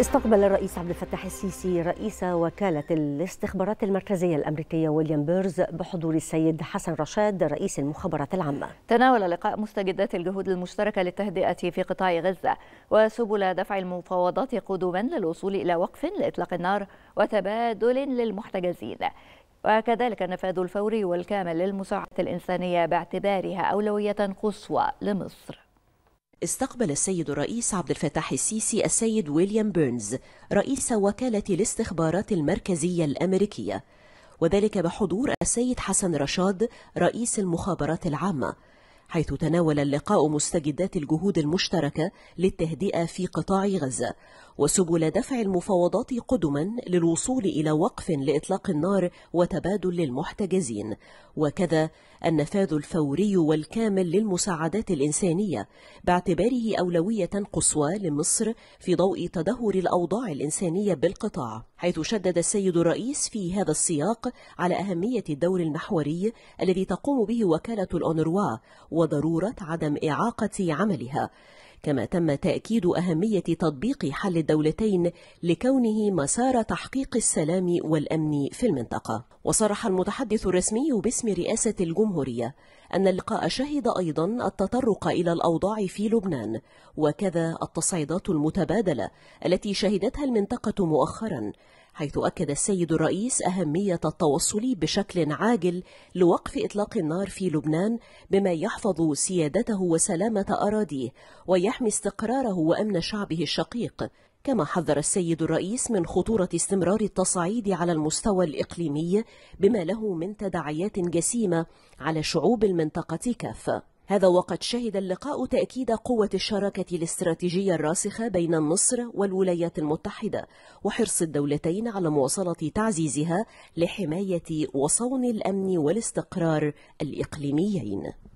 استقبل الرئيس عبد الفتاح السيسي رئيس وكالة الاستخبارات المركزية الأمريكية ويليام بيرز بحضور السيد حسن رشاد رئيس المخابرات العامة تناول لقاء مستجدات الجهود المشتركة للتهدئة في قطاع غزة وسبل دفع المفاوضات قدما للوصول إلى وقف لإطلاق النار وتبادل للمحتجزين وكذلك النفاذ الفوري والكامل للمساعدة الإنسانية باعتبارها أولوية قصوى لمصر استقبل السيد الرئيس عبد الفتاح السيسي السيد ويليام بيرنز رئيس وكالة الاستخبارات المركزية الأمريكية وذلك بحضور السيد حسن رشاد رئيس المخابرات العامة حيث تناول اللقاء مستجدات الجهود المشتركة للتهدئة في قطاع غزة وسبل دفع المفاوضات قدما للوصول إلى وقف لإطلاق النار وتبادل للمحتجزين وكذا النفاذ الفوري والكامل للمساعدات الإنسانية باعتباره أولوية قصوى لمصر في ضوء تدهور الأوضاع الإنسانية بالقطاع حيث شدد السيد الرئيس في هذا السياق على أهمية الدور المحوري الذي تقوم به وكالة الأونروا وضرورة عدم إعاقة عملها كما تم تأكيد أهمية تطبيق حل الدولتين لكونه مسار تحقيق السلام والأمن في المنطقة وصرح المتحدث الرسمي باسم رئاسة الجمهورية أن اللقاء شهد أيضا التطرق إلى الأوضاع في لبنان وكذا التصعيدات المتبادلة التي شهدتها المنطقة مؤخرا حيث أكد السيد الرئيس أهمية التوصل بشكل عاجل لوقف إطلاق النار في لبنان بما يحفظ سيادته وسلامة أراضيه ويحمي استقراره وأمن شعبه الشقيق كما حذر السيد الرئيس من خطورة استمرار التصعيد على المستوى الإقليمي بما له من تداعيات جسيمة على شعوب المنطقة كافة هذا وقد شهد اللقاء تأكيد قوة الشراكة الاستراتيجية الراسخة بين مصر والولايات المتحدة وحرص الدولتين على مواصلة تعزيزها لحماية وصون الأمن والاستقرار الإقليميين